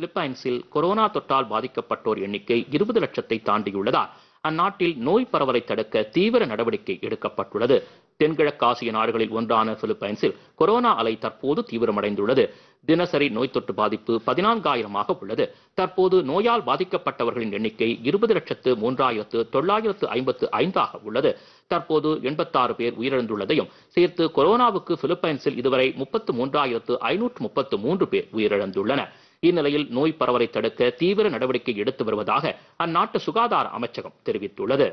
பிலிப்பைன்ஸில் corona தொற்றால் பாதிக்கப்பட்டோர் எண்ணிக்கை இருபது லட்சத்தை தாண்டியுள்ளதால் அந்நாட்டில் நோய் பரவலை தடுக்க தீவிர நடவடிக்கை எடுக்கப்பட்டுள்ளது தென்கிழக்காசிய நாடுகளில் ஒன்றான பிலிப்பைன்ஸில் கொரோனா அலை தற்போது தீவிரமடைந்துள்ளது தினசரி நோய் தொற்று பாதிப்பு பதினான்காயிரமாக உள்ளது தற்போது நோயால் பாதிக்கப்பட்டவர்களின் எண்ணிக்கை இருபது லட்சத்து மூன்றாயிரத்து தொள்ளாயிரத்து ஐம்பத்து ஐந்தாக உள்ளது தற்போது எண்பத்தாறு பேர் உயிரிழந்துள்ளதையும் சேர்த்து கொரோனாவுக்கு பிலிப்பைன்ஸில் இதுவரை முப்பத்து மூன்றாயிரத்து ஐநூற்று முப்பத்து மூன்று பேர் உயிரிழந்துள்ளனர் இந்நிலையில் நோய் பரவலை தடுக்க தீவிர நடவடிக்கை எடுத்து வருவதாக அந்நாட்டு சுகாதார அமைச்சகம் தெரிவித்துள்ளது